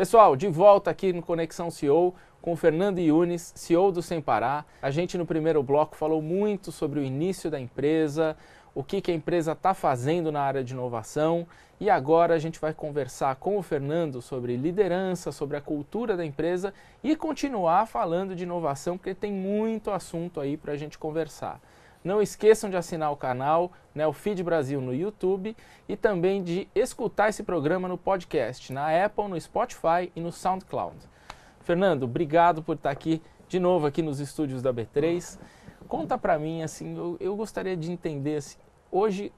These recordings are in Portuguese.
Pessoal, de volta aqui no Conexão CEO com o Fernando Yunes, CEO do Sem Parar. A gente no primeiro bloco falou muito sobre o início da empresa, o que, que a empresa está fazendo na área de inovação e agora a gente vai conversar com o Fernando sobre liderança, sobre a cultura da empresa e continuar falando de inovação porque tem muito assunto aí para a gente conversar. Não esqueçam de assinar o canal, né, o Feed Brasil no YouTube e também de escutar esse programa no podcast, na Apple, no Spotify e no SoundCloud. Fernando, obrigado por estar aqui de novo aqui nos estúdios da B3. Conta para mim assim, eu, eu, gostaria de entender assim, hoje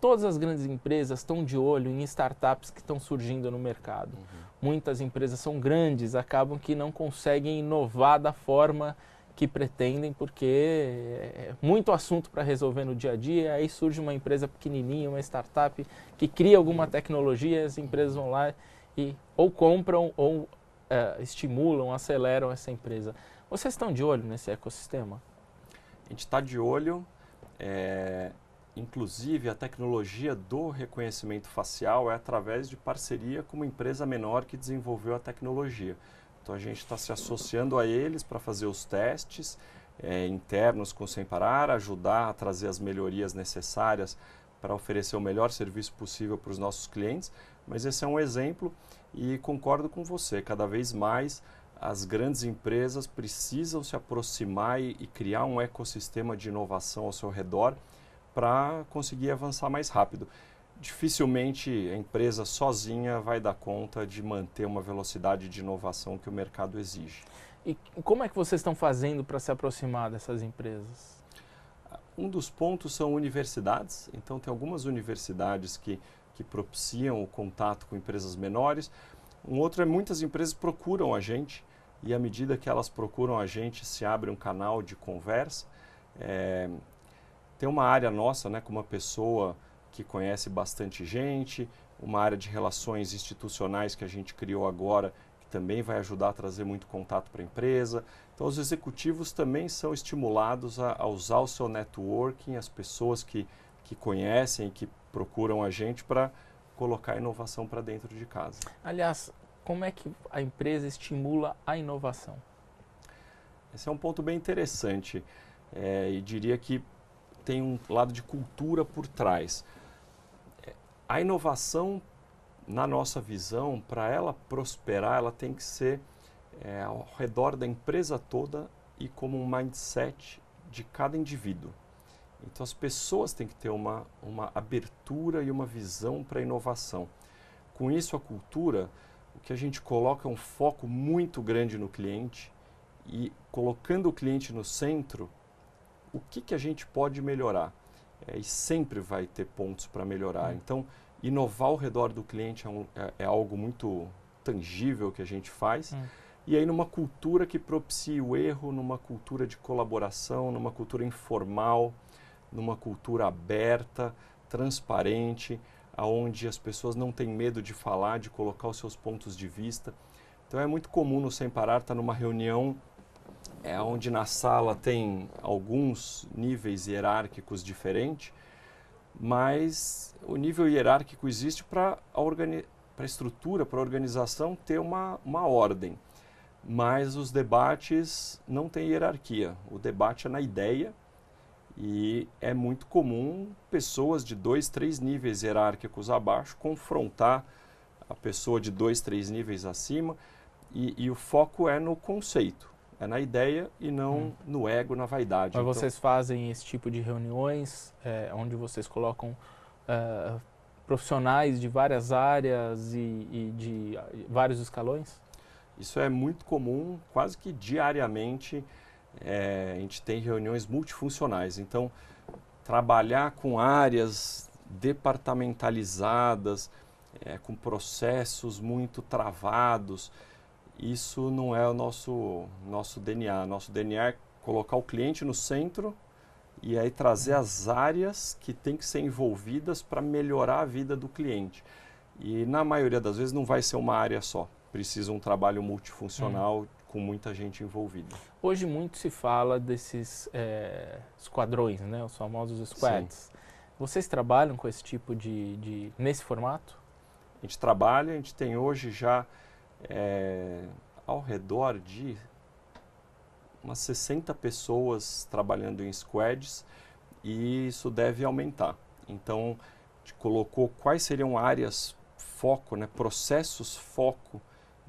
todas as grandes empresas estão de olho em startups que estão surgindo no mercado. Uhum. Muitas empresas são grandes, acabam que não conseguem inovar da forma que pretendem, porque é muito assunto para resolver no dia a dia. Aí surge uma empresa pequenininha, uma startup que cria alguma tecnologia, as empresas vão lá e ou compram ou é, estimulam, aceleram essa empresa. Vocês estão de olho nesse ecossistema? A gente está de olho. É, inclusive, a tecnologia do reconhecimento facial é através de parceria com uma empresa menor que desenvolveu a tecnologia. Então a gente está se associando a eles para fazer os testes é, internos com Sem Parar, ajudar a trazer as melhorias necessárias para oferecer o melhor serviço possível para os nossos clientes. Mas esse é um exemplo e concordo com você, cada vez mais as grandes empresas precisam se aproximar e, e criar um ecossistema de inovação ao seu redor para conseguir avançar mais rápido dificilmente a empresa sozinha vai dar conta de manter uma velocidade de inovação que o mercado exige. E como é que vocês estão fazendo para se aproximar dessas empresas? Um dos pontos são universidades. Então, tem algumas universidades que, que propiciam o contato com empresas menores. Um outro é muitas empresas procuram a gente e, à medida que elas procuram a gente, se abre um canal de conversa. É, tem uma área nossa, né, com uma pessoa que conhece bastante gente, uma área de relações institucionais que a gente criou agora, que também vai ajudar a trazer muito contato para a empresa. Então, os executivos também são estimulados a, a, usar o seu networking, as pessoas que, que conhecem, que procuram a gente para colocar inovação para dentro de casa. Aliás, como é que a empresa estimula a inovação? Esse é um ponto bem interessante é, e diria que tem um lado de cultura por trás. A inovação, na nossa visão, para ela prosperar, ela tem que ser é, ao redor da empresa toda e como um mindset de cada indivíduo. Então as pessoas têm que ter uma, uma abertura e uma visão para a inovação. Com isso, a cultura, o que a gente coloca é um foco muito grande no cliente e colocando o cliente no centro, o que, que a gente pode melhorar? É, e sempre vai ter pontos para melhorar. Hum. Então, Inovar ao redor do cliente é, um, é, é algo muito tangível que a gente faz. Hum. E aí, numa cultura que propicia o erro, numa cultura de colaboração, numa cultura informal, numa cultura aberta, transparente, aonde as pessoas não têm medo de falar, de colocar os seus pontos de vista. Então, é muito comum no Sem Parar estar tá numa reunião é, onde na sala tem alguns níveis hierárquicos diferentes mas o nível hierárquico existe para a organi pra estrutura, para a organização ter uma, uma ordem. Mas os debates não têm hierarquia. O debate é na ideia e é muito comum pessoas de dois, três níveis hierárquicos abaixo confrontar a pessoa de dois, três níveis acima e, e o foco é no conceito. É na ideia e não hum. no ego, na vaidade. Mas então, vocês fazem esse tipo de reuniões é, onde vocês colocam é, profissionais de várias áreas e, e de eh, vários escalões? Isso é muito comum, quase que diariamente é, a gente tem reuniões multifuncionais. Então, trabalhar com áreas departamentalizadas, é, com processos muito travados isso não é o nosso, nosso DNA. Nosso DNA é colocar o cliente no centro e aí trazer as áreas que tem que ser envolvidas para melhorar a vida do cliente. E na maioria das vezes não vai ser uma área só. Precisa um trabalho multifuncional hum. com muita gente envolvida. Hoje muito se fala desses é, esquadrões, né? os famosos squads. Sim. Vocês trabalham com esse tipo de, de. nesse formato? A gente trabalha, a gente tem hoje já é, ao redor de umas 60 pessoas trabalhando em squads e isso deve aumentar. Então, colocou quais seriam áreas foco, né, processos foco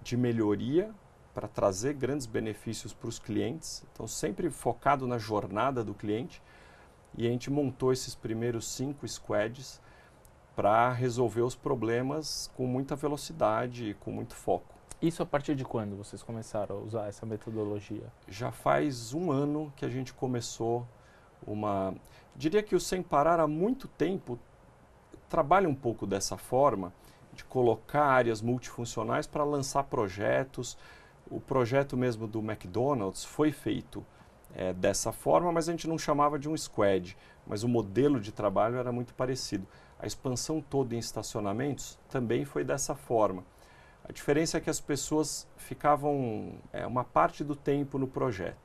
de melhoria para trazer grandes benefícios para os clientes. Então, sempre focado na jornada do cliente. E a gente montou esses primeiros cinco squads para resolver os problemas com muita velocidade e com muito foco. Isso a partir de quando vocês começaram a usar essa metodologia? Já faz um ano que a gente começou uma. Diria que o Sem Parar há muito tempo trabalha um pouco dessa forma, de colocar áreas multifuncionais para lançar projetos. O projeto mesmo do McDonald's foi feito é, dessa forma, mas a gente não chamava de um squad, mas o modelo de trabalho era muito parecido. A expansão toda em estacionamentos também foi dessa forma. A diferença é que as pessoas ficavam é, uma parte do tempo no projeto.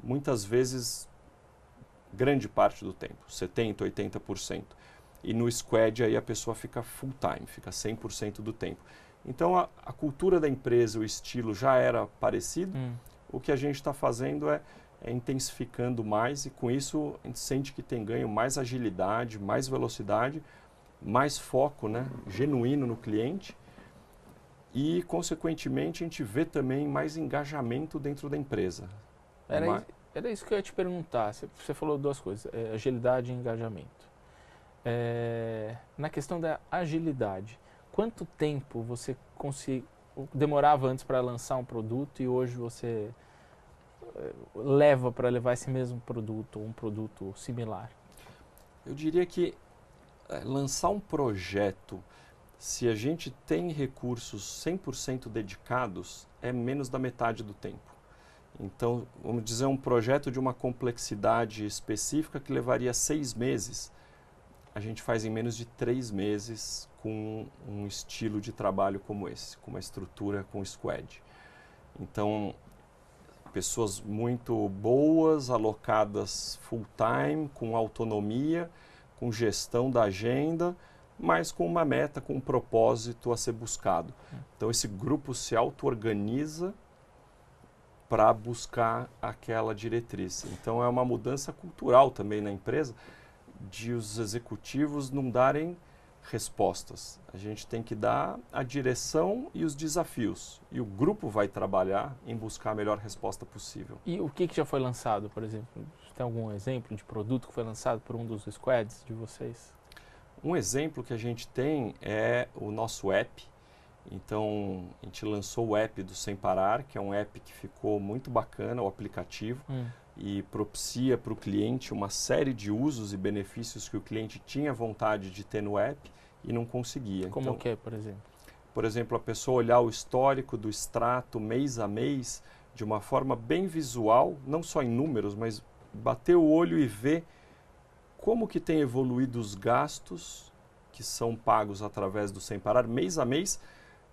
Muitas vezes, grande parte do tempo, 70%, 80%. E no squad aí a pessoa fica full time, fica 100% do tempo. Então a, a, cultura da empresa, o estilo já era parecido. Hum. O que a gente está fazendo é, é intensificando mais e com isso a gente sente que tem ganho mais agilidade, mais velocidade, mais foco né, genuíno no cliente e, consequentemente, a gente vê também mais engajamento dentro da empresa. Era, Uma... era isso que eu ia te perguntar. Você, você falou duas coisas, é, agilidade e engajamento. É, na questão da agilidade, quanto tempo você demorava antes para lançar um produto e hoje você é, leva para levar esse mesmo produto ou um produto similar? Eu diria que é, lançar um projeto se a gente tem recursos 100% dedicados, é menos da metade do tempo. Então, vamos dizer, um projeto de uma complexidade específica que levaria seis meses, a gente faz em menos de três meses com um estilo de trabalho como esse, com uma estrutura com squad. Então, pessoas muito boas, alocadas full time, com autonomia, com gestão da agenda mas com uma meta, com um propósito a ser buscado. Então esse grupo se auto-organiza para buscar aquela diretriz. Então é uma mudança cultural também na empresa de os executivos não darem respostas. A gente tem que dar a direção e os desafios. E o grupo vai trabalhar em buscar a melhor resposta possível. E o que, que já foi lançado, por exemplo? Tem algum exemplo de produto que foi lançado por um dos squads de vocês? Um exemplo que a gente tem é o nosso app. Então, a gente lançou o app do Sem Parar, que é um app que ficou muito bacana, o aplicativo, hum. e propicia para o cliente uma série de usos e benefícios que o cliente tinha vontade de ter no app e não conseguia. Como então, que é, por exemplo? Por exemplo, a pessoa olhar o histórico do extrato mês a mês de uma forma bem visual, não só em números, mas bater o olho e ver como que tem evoluído os gastos que são pagos através do Sem Parar mês a mês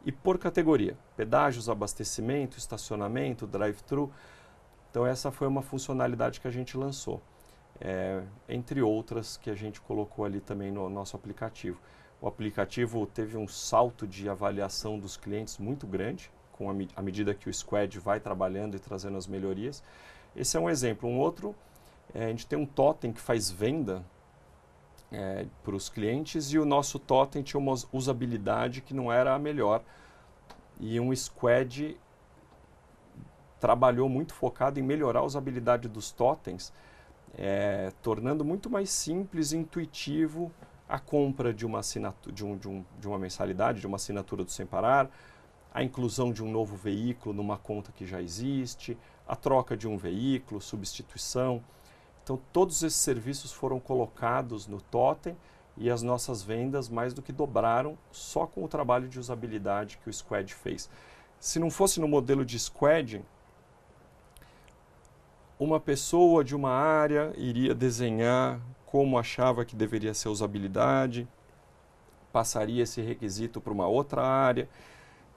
e por categoria. Pedágios, abastecimento, estacionamento, drive-thru. Então essa foi uma funcionalidade que a gente lançou. É, entre outras que a gente colocou ali também no nosso aplicativo. O aplicativo teve um salto de avaliação dos clientes muito grande, com a, à medida que o Squad vai trabalhando e trazendo as melhorias. Esse é um exemplo. Um outro é, a gente tem um totem que faz venda é, para os clientes e o nosso totem tinha uma usabilidade que não era a melhor. E um squad trabalhou muito focado em melhorar a usabilidade dos totens, é, tornando muito mais simples e intuitivo a compra de uma, assinatura, de, um, de, um, de uma mensalidade, de uma assinatura do Sem Parar, a inclusão de um novo veículo numa conta que já existe, a troca de um veículo, substituição. Então, todos esses serviços foram colocados no Totem e as nossas vendas mais do que dobraram só com o trabalho de usabilidade que o Squad fez. Se não fosse no modelo de Squad, uma pessoa de uma área iria desenhar como achava que deveria ser a usabilidade, passaria esse requisito para uma outra área,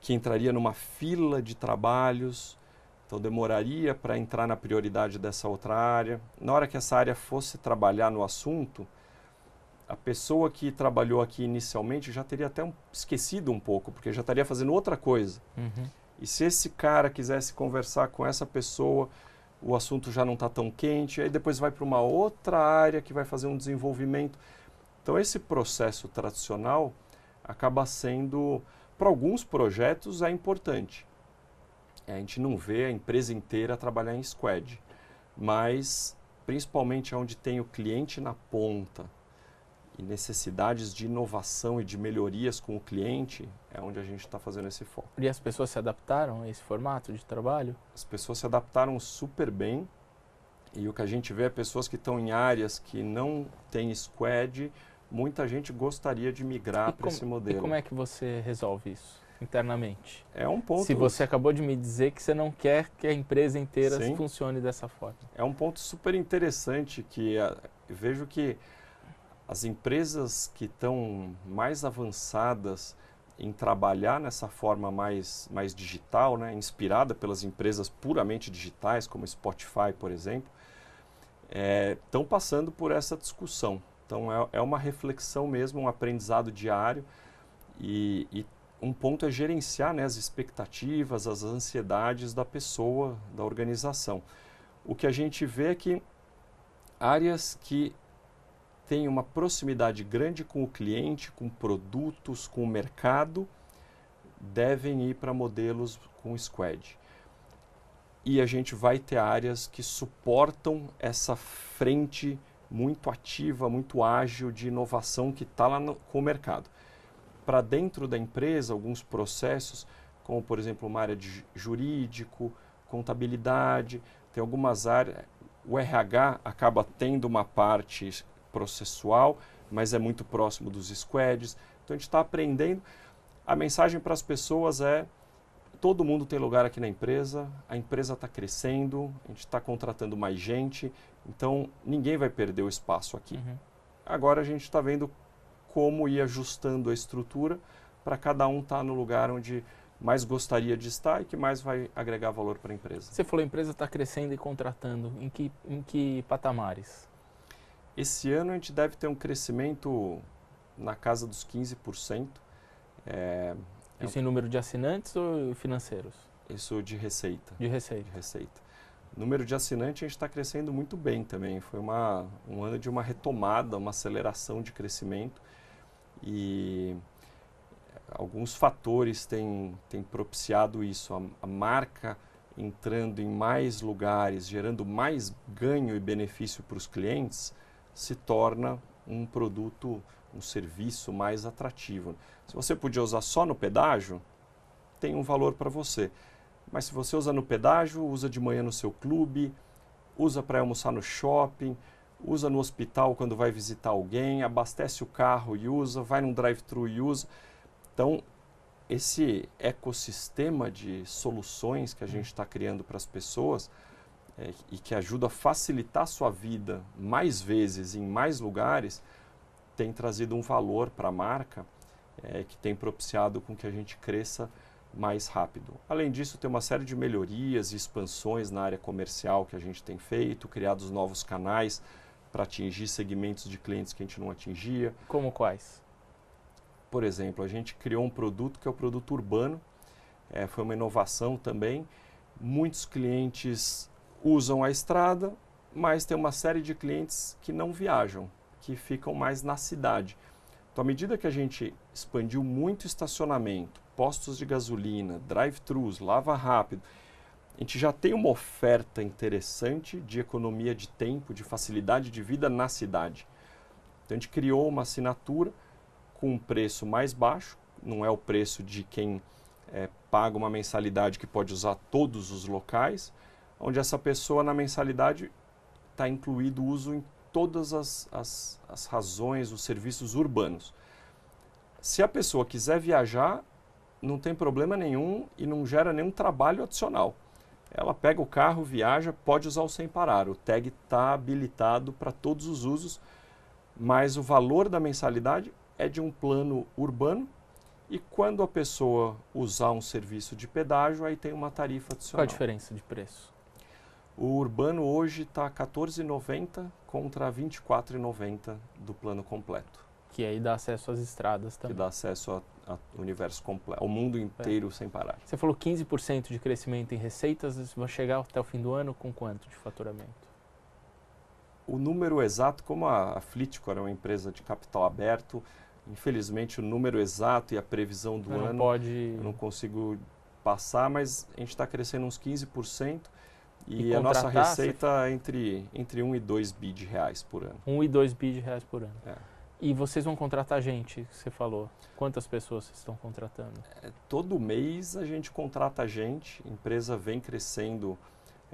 que entraria numa fila de trabalhos então demoraria para entrar na prioridade dessa outra área. Na hora que essa área fosse trabalhar no assunto, a pessoa que trabalhou aqui inicialmente já teria até um, esquecido um pouco, porque já estaria fazendo outra coisa. Uhum. E se esse cara quisesse conversar com essa pessoa, o assunto já não está tão quente, aí depois vai para uma outra área que vai fazer um desenvolvimento. Então, esse processo tradicional acaba sendo, para alguns projetos, é importante. É, a gente não vê a empresa inteira trabalhar em squad, mas principalmente onde tem o cliente na ponta e necessidades de inovação e de melhorias com o cliente, é onde a gente está fazendo esse foco. E as pessoas se adaptaram a esse formato de trabalho? As pessoas se adaptaram super bem. E o que a gente vê é pessoas que estão em áreas que não tem squad, muita gente gostaria de migrar para esse modelo. E como é que você resolve isso? internamente. É um ponto. Se você acabou de me dizer que você não quer que a empresa inteira Sim. funcione dessa forma. É um ponto super interessante que eh, vejo que as empresas que estão mais avançadas em trabalhar nessa forma mais, mais digital, né, inspirada pelas empresas puramente digitais, como Spotify, por exemplo, estão eh, é, passando por essa discussão. Então, é, é uma reflexão mesmo, um aprendizado diário e, e um ponto é gerenciar né, as expectativas, as ansiedades da pessoa, da organização. O que a gente vê é que áreas que têm uma proximidade grande com o cliente, com produtos, com o mercado, devem ir para modelos com squad. E a gente vai ter áreas que suportam essa frente muito ativa, muito ágil de inovação que está lá no, com o mercado para dentro da empresa alguns processos, como por exemplo uma área de jurídico, contabilidade, tem algumas áreas. O RH acaba tendo uma parte processual, mas é muito próximo dos squads. Então a gente está aprendendo. A mensagem para as pessoas é: todo mundo tem lugar aqui na empresa, a empresa está crescendo, a gente está contratando mais gente, então ninguém vai perder o espaço aqui. Uhum. Agora a gente está vendo como ir ajustando a estrutura para cada um estar tá no lugar onde mais gostaria de estar e que mais vai agregar valor para a empresa. Você falou a empresa está crescendo e contratando, em que, em que patamares? Esse ano a gente deve ter um crescimento na casa dos 15%. É, é, Isso é em número de assinantes ou financeiros? Isso de receita. De receita. De receita. Número de assinantes a gente está crescendo muito bem também. Foi uma, um ano de uma retomada, uma aceleração de crescimento e alguns fatores têm, têm propiciado isso. A, a, marca entrando em mais lugares, gerando mais ganho e benefício para os clientes, se torna um produto, um serviço mais atrativo. Se você podia usar só no pedágio, tem um valor para você. Mas se você usa no pedágio, usa de manhã no seu clube, usa para almoçar no shopping, usa no hospital quando vai visitar alguém, abastece o carro e usa, vai num drive-thru e usa. Então, esse ecossistema de soluções que a gente está criando para as pessoas é, e que ajuda a facilitar a sua vida mais vezes em mais lugares, tem trazido um valor para a marca é, que tem propiciado com que a gente cresça mais rápido. Além disso, tem uma série de melhorias e expansões na área comercial que a gente tem feito, criados novos canais para atingir segmentos de clientes que a gente não atingia. Como quais? Por exemplo, a gente criou um produto que é o produto urbano, é, foi uma inovação também. Muitos clientes usam a estrada, mas tem uma série de clientes que não viajam, que ficam mais na cidade. Então, à medida que a gente expandiu muito estacionamento, postos de gasolina, drive-thrus, lava rápido, a gente já tem uma oferta interessante de economia de tempo, de facilidade de vida na cidade. Então a gente criou uma assinatura com um preço mais baixo, não é o preço de quem é, paga uma mensalidade que pode usar todos os locais, onde essa pessoa na mensalidade está incluído o uso em todas as, as, as razões, os serviços urbanos. Se a pessoa quiser viajar, não tem problema nenhum e não gera nenhum trabalho adicional ela pega o carro, viaja, pode usar o sem parar. O tag está habilitado para todos os usos, mas o valor da mensalidade é de um plano urbano e quando a pessoa usar um serviço de pedágio, aí tem uma tarifa adicional. Qual a diferença de preço? O urbano hoje está R$ 14,90 contra R$ 24,90 do plano completo. Que aí dá acesso às estradas também. Que dá acesso ao universo completo, ao mundo é. inteiro é. sem parar. Você falou 15% de crescimento em receitas, vai chegar até o fim do ano com quanto de faturamento? O número exato, como a, Flitcor Flitcore é uma empresa de capital aberto, infelizmente o número exato e a previsão do ano não pode... eu não consigo passar, mas a gente está crescendo uns 15%. E, e a nossa receita é entre, entre 1 e 2 bi de reais por ano. 1 e 2 bi de reais por ano. É. E vocês vão contratar gente, você falou. Quantas pessoas vocês estão contratando? É, todo mês a gente contrata gente, a empresa vem crescendo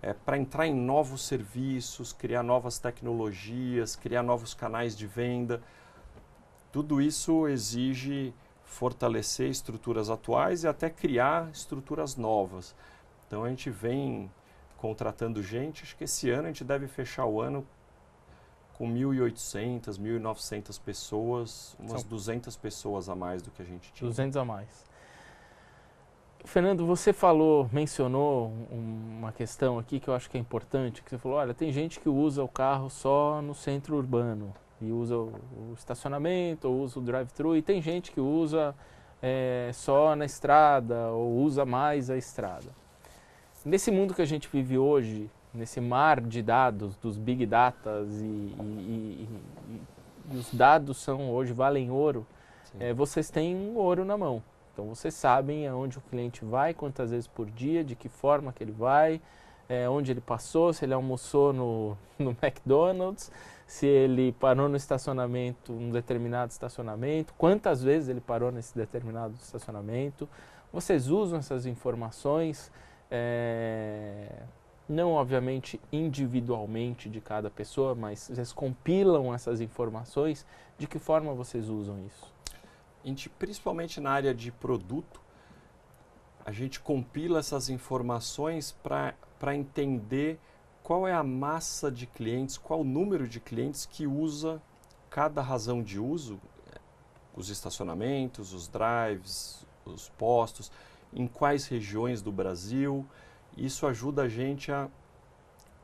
é, para entrar em novos serviços, criar novas tecnologias, criar novos canais de venda. Tudo isso exige fortalecer estruturas atuais e até criar estruturas novas. Então a gente vem contratando gente, acho que esse ano a gente deve fechar o ano com 1.800, 1.900 pessoas, umas São 200 pessoas a mais do que a gente tinha. 200 a mais. Fernando, você falou, mencionou uma questão aqui que eu acho que é importante, que você falou, olha, tem gente que usa o carro só no centro urbano e usa o, estacionamento, ou usa o drive-thru, e tem gente que usa é, só na estrada ou usa mais a estrada. Nesse mundo que a gente vive hoje, nesse mar de dados, dos big data e, e, e, e os dados são hoje valem ouro, é, vocês têm um ouro na mão. Então vocês sabem aonde o cliente vai, quantas vezes por dia, de que forma que ele vai, é, onde ele passou, se ele almoçou no, no McDonald's, se ele parou no estacionamento, um determinado estacionamento, quantas vezes ele parou nesse determinado estacionamento. Vocês usam essas informações é, não obviamente individualmente de cada pessoa, mas vocês compilam essas informações, de que forma vocês usam isso? Gente, principalmente na área de produto, a gente compila essas informações para entender qual é a massa de clientes, qual o número de clientes que usa cada razão de uso, eh, os estacionamentos, os drives, os postos, em quais regiões do Brasil, isso ajuda a gente a,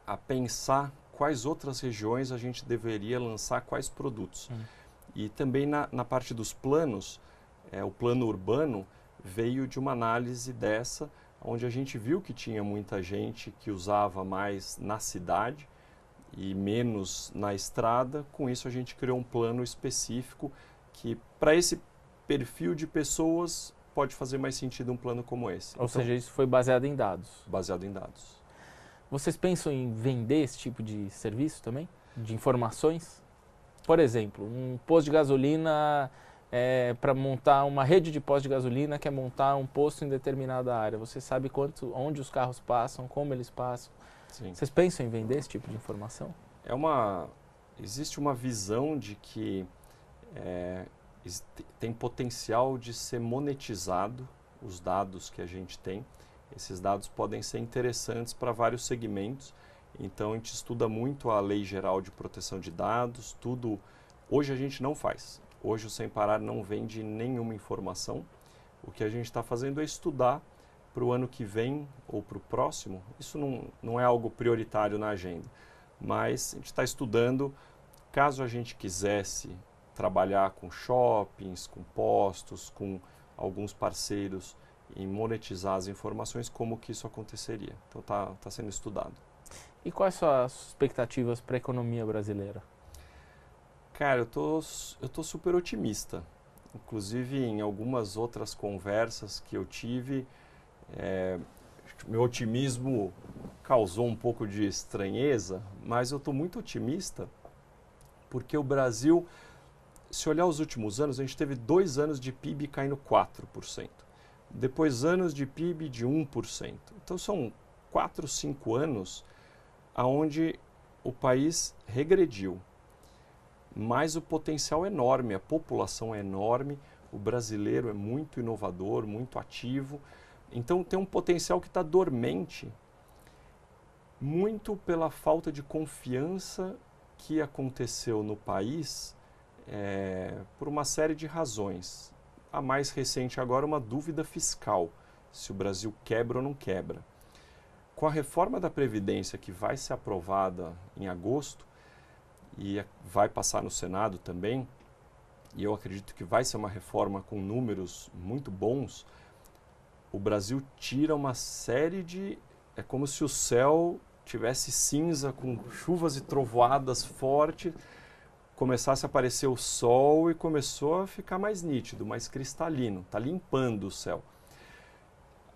a pensar quais outras regiões a gente deveria lançar quais produtos. Uhum. E também na, na, parte dos planos, é, o plano urbano veio de uma análise dessa, onde a gente viu que tinha muita gente que usava mais na cidade e menos na estrada. Com isso, a gente criou um plano específico que, para esse perfil de pessoas, pode fazer mais sentido um plano como esse. Ou então, seja, isso foi baseado em dados. Baseado em dados. Vocês pensam em vender esse tipo de serviço também? De informações? Por exemplo, um posto de gasolina é, para montar uma rede de postos de gasolina quer é montar um posto em determinada área. Você sabe quanto, onde os carros passam, como eles passam. Sim. Vocês pensam em vender esse tipo de informação? É uma existe uma visão de que é, tem potencial de ser monetizado os dados que a gente tem. Esses dados podem ser interessantes para vários segmentos. Então a gente estuda muito a Lei Geral de Proteção de Dados, tudo. Hoje a gente não faz. Hoje o Sem Parar não vende nenhuma informação. O que a gente está fazendo é estudar para o ano que vem ou para o próximo. Isso não, não é algo prioritário na agenda, mas a gente está estudando. Caso a gente quisesse trabalhar com shoppings, com postos, com alguns parceiros em monetizar as informações, como que isso aconteceria. Então está tá sendo estudado. E quais são as expectativas para a economia brasileira? Cara, eu tô, eu tô super otimista. Inclusive, em algumas outras conversas que eu tive, é, meu otimismo causou um pouco de estranheza, mas eu estou muito otimista porque o Brasil se olhar os últimos anos, a gente teve dois anos de PIB caindo 4%. Depois anos de PIB de 1%. Então são 4, 5 anos aonde o país regrediu. Mas o potencial é enorme, a população é enorme, o brasileiro é muito inovador, muito ativo. Então tem um potencial que está dormente, muito pela falta de confiança que aconteceu no país é, por uma série de razões. A mais recente agora, é uma dúvida fiscal, se o Brasil quebra ou não quebra. Com a reforma da Previdência que vai ser aprovada em agosto e é, vai passar no Senado também, e eu acredito que vai ser uma reforma com números muito bons, o Brasil tira uma série de. É como se o céu tivesse cinza com chuvas e trovoadas fortes começasse a aparecer o sol e começou a ficar mais nítido, mais cristalino, está limpando o céu.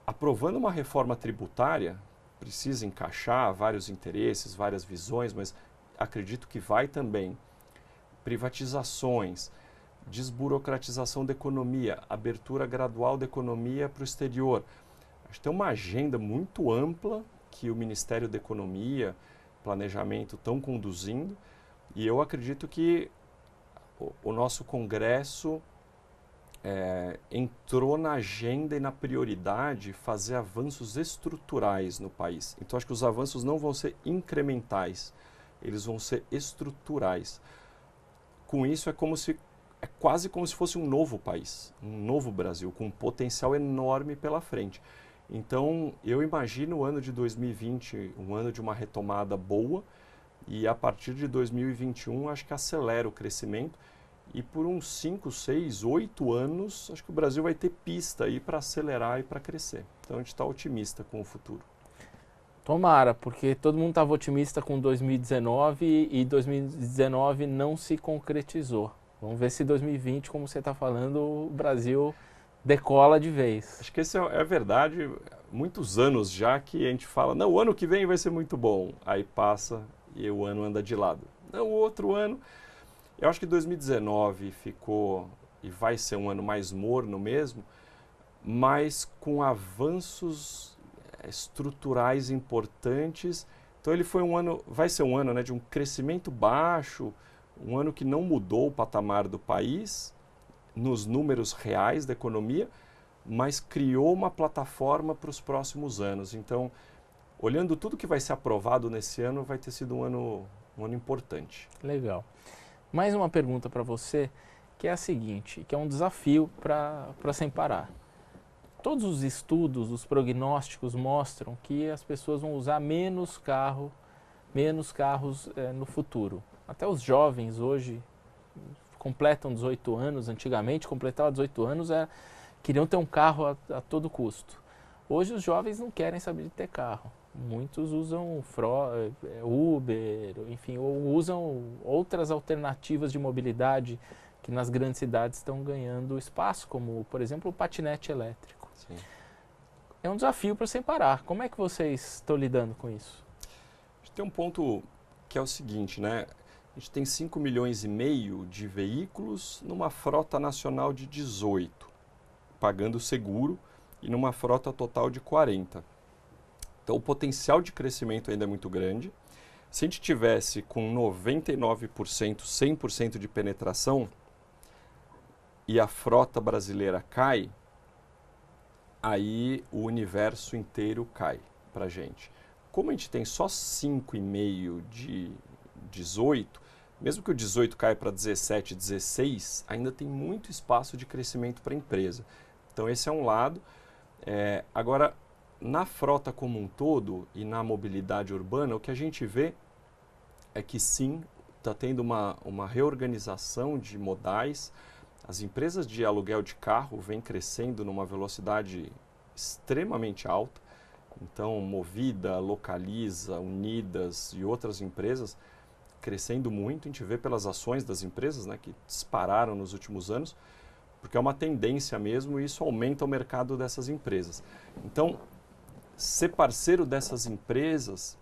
Aprovando uma reforma tributária, precisa encaixar vários interesses, várias visões, mas acredito que vai também. Privatizações, desburocratização da economia, abertura gradual da economia para o exterior. Acho que tem uma agenda muito ampla que o Ministério da Economia, Planejamento estão conduzindo e eu acredito que o, o nosso Congresso é, entrou na agenda e na prioridade fazer avanços estruturais no país. Então, acho que os avanços não vão ser incrementais, eles vão ser estruturais. Com isso, é como se é quase como se fosse um novo país, um novo Brasil, com um potencial enorme pela frente. Então, eu imagino o ano de 2020 um ano de uma retomada boa e a partir de 2021 acho que acelera o crescimento e por uns 5, 6, 8 anos acho que o Brasil vai ter pista aí para acelerar e para crescer. Então a gente está otimista com o futuro. Tomara, porque todo mundo estava otimista com 2019 e 2019 não se concretizou. Vamos ver se 2020, como você está falando, o Brasil decola de vez. Acho que isso é, é verdade. Muitos anos já que a gente fala, não, o ano que vem vai ser muito bom. Aí passa, e o ano anda de lado. Não, o outro ano, eu acho que 2019 ficou e vai ser um ano mais morno mesmo, mas com avanços eh, estruturais importantes. Então ele foi um ano, vai ser um ano né, de um crescimento baixo, um ano que não mudou o patamar do país nos números reais da economia, mas criou uma plataforma para os próximos anos. Então olhando tudo que vai ser aprovado nesse ano, vai ter sido um ano, um ano importante. Legal. Mais uma pergunta para você, que é a seguinte, que é um desafio para sem parar. Todos os estudos, os prognósticos mostram que as pessoas vão usar menos carro, menos carros é, no futuro. Até os jovens hoje completam 18 anos, antigamente completava 18 anos é queriam ter um carro a, a todo custo. Hoje os jovens não querem saber de ter carro muitos usam eh, Uber, enfim, ou usam outras alternativas de mobilidade que nas grandes cidades estão ganhando espaço, como, por exemplo, o patinete elétrico. Sim. É um desafio para sem parar. Como é que vocês estão lidando com isso? Tem um ponto que é o seguinte, né? A gente tem 5 milhões e meio de veículos numa frota nacional de 18, pagando seguro, e numa frota total de 40. Então, o potencial de crescimento ainda é muito grande. Se a gente tivesse com 99%, 100% de penetração e a frota brasileira cai, aí o universo inteiro cai para gente. Como a gente tem só 5,5 de 18, mesmo que o 18 caia para 17, 16, ainda tem muito espaço de crescimento para a empresa. Então esse é um lado. É, agora, na frota como um todo e na mobilidade urbana, o que a gente vê é que sim, está tendo uma, uma reorganização de modais. As empresas de aluguel de carro vêm crescendo numa velocidade extremamente alta. Então, Movida, Localiza, Unidas e outras empresas crescendo muito. A gente vê pelas ações das empresas né, que dispararam nos últimos anos, porque é uma tendência mesmo e isso aumenta o mercado dessas empresas. Então, ser parceiro dessas empresas,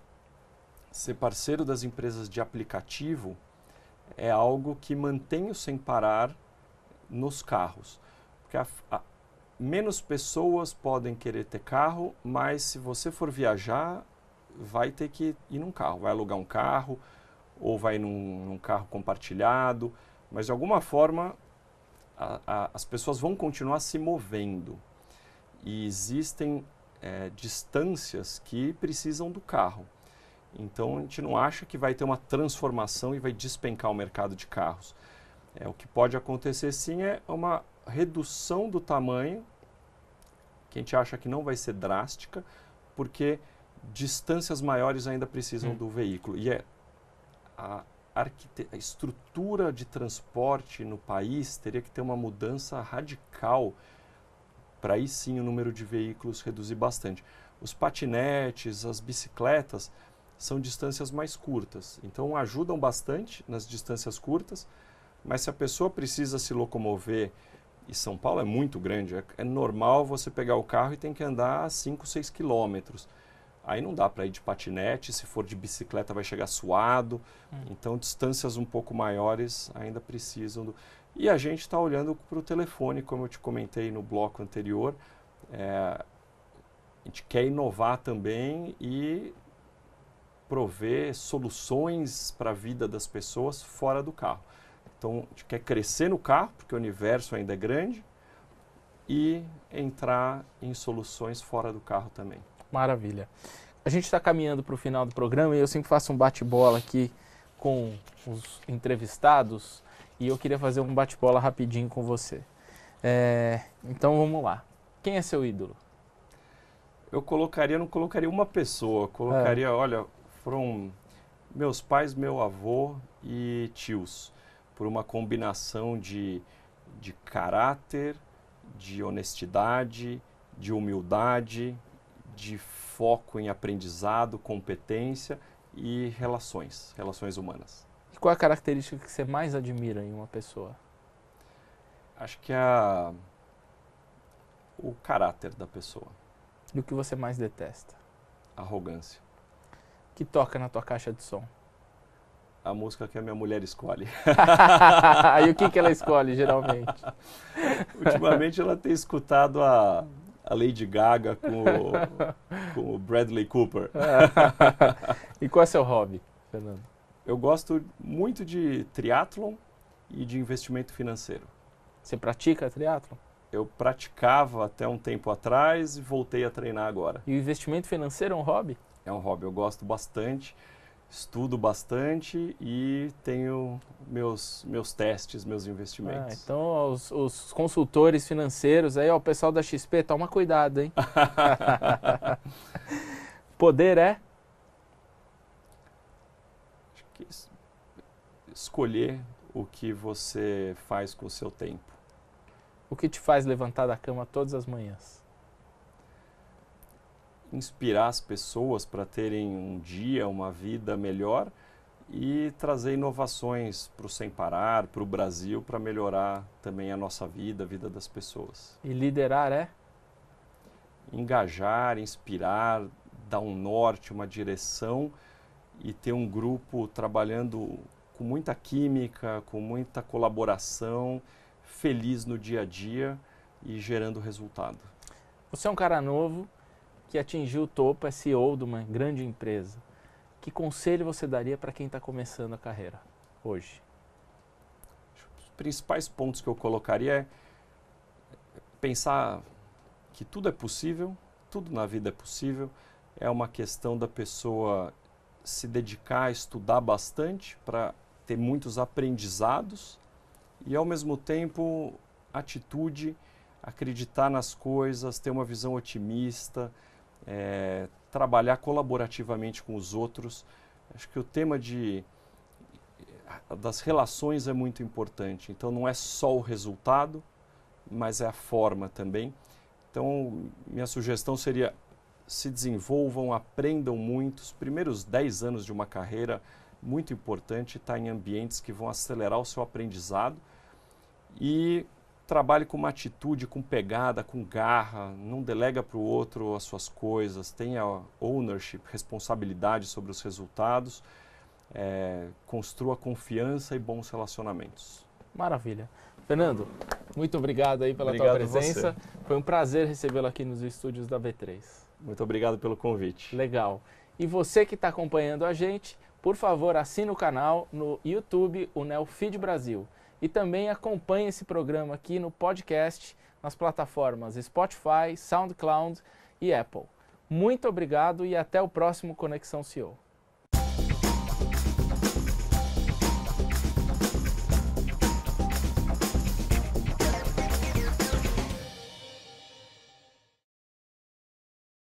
ser parceiro das empresas de aplicativo, é algo que mantém o sem parar nos carros. Porque a, a, menos pessoas podem querer ter carro, mas se você for viajar, vai ter que ir num carro, vai alugar um carro ou vai num, num carro compartilhado, mas de alguma forma a, as pessoas vão continuar se movendo. E existem é, distâncias que precisam do carro. Então a gente não acha que vai ter uma transformação e vai despencar o mercado de carros. É, o que pode acontecer sim é uma redução do tamanho, que a gente acha que não vai ser drástica, porque distâncias maiores ainda precisam hum. do veículo. E é a, a estrutura de transporte no país teria que ter uma mudança radical para aí sim o número de veículos reduzir bastante. Os patinetes, as bicicletas são distâncias mais curtas, então ajudam bastante nas distâncias curtas, mas se a pessoa precisa se locomover, e São Paulo é muito grande, é, é normal você pegar o carro e tem que andar 5, 6 quilômetros. Aí não dá para ir de patinete, se for de bicicleta vai chegar suado. Hum. Então, distâncias um pouco maiores ainda precisam do. E a gente está olhando para o telefone, como eu te comentei no bloco anterior. É, a gente quer inovar também e prover soluções para a vida das pessoas fora do carro. Então, a gente quer crescer no carro, porque o universo ainda é grande, e entrar em soluções fora do carro também. Maravilha. A gente está caminhando para o final do programa e eu sempre faço um bate-bola aqui com os entrevistados e eu queria fazer um bate-bola rapidinho com você. É, então vamos lá. Quem é seu ídolo? Eu colocaria, não colocaria uma pessoa, colocaria, é. olha, foram meus pais, meu avô e tios, por uma combinação de, de caráter, de honestidade, de humildade, de foco em aprendizado, competência e relações, relações humanas qual é a característica que você mais admira em uma pessoa? Acho que é a o caráter da pessoa. E o que você mais detesta? Arrogância. Que toca na tua caixa de som? A música que a minha mulher escolhe. e o que, que ela escolhe, geralmente? Ultimamente ela tem escutado a, a Lady Gaga com o, com o Bradley Cooper. e qual é seu hobby, Fernando? Eu gosto muito de triatlon e de investimento financeiro. Você pratica triatlon? Eu praticava até um tempo atrás e voltei a treinar agora. E o investimento financeiro é um hobby? É um hobby, eu gosto bastante, estudo bastante e tenho meus, meus testes, meus investimentos. Ah, então os, os, consultores financeiros aí, ó, o pessoal da XP, toma cuidado, hein? Poder é? escolher o que você faz com o seu tempo. O que te faz levantar da cama todas as manhãs? Inspirar as pessoas para terem um dia, uma vida melhor e trazer inovações para o Sem Parar, para o Brasil, para melhorar também a nossa vida, a vida das pessoas. E liderar é? Engajar, inspirar, dar um norte, uma direção e ter um grupo trabalhando com muita química, com muita colaboração, feliz no dia a dia e gerando resultado. Você é um cara novo que atingiu o topo, é CEO de uma grande empresa. Que conselho você daria para quem está começando a carreira hoje? Os principais pontos que eu colocaria é pensar que tudo é possível, tudo na vida é possível, é uma questão da pessoa se dedicar a estudar bastante para ter muitos aprendizados e, ao mesmo tempo, atitude, acreditar nas coisas, ter uma visão otimista, é, trabalhar colaborativamente com os outros. Acho que o tema de, das relações é muito importante. Então, não é só o resultado, mas é a forma também. Então, minha sugestão seria se desenvolvam, aprendam muito. Os primeiros 10 anos de uma carreira, muito importante, está em ambientes que vão acelerar o seu aprendizado. E trabalhe com uma atitude, com pegada, com garra, não delega para o outro as suas coisas, tenha ownership, responsabilidade sobre os resultados, é, construa confiança e bons relacionamentos. Maravilha. Fernando, muito obrigado aí pela obrigado tua presença. Foi um prazer recebê-lo aqui nos estúdios da V3. Muito obrigado pelo convite. Legal. E você que está acompanhando a gente, por favor, assine o canal no YouTube, o Neofeed Brasil. E também acompanhe esse programa aqui no podcast, nas plataformas Spotify, SoundCloud e Apple. Muito obrigado e até o próximo Conexão CEO.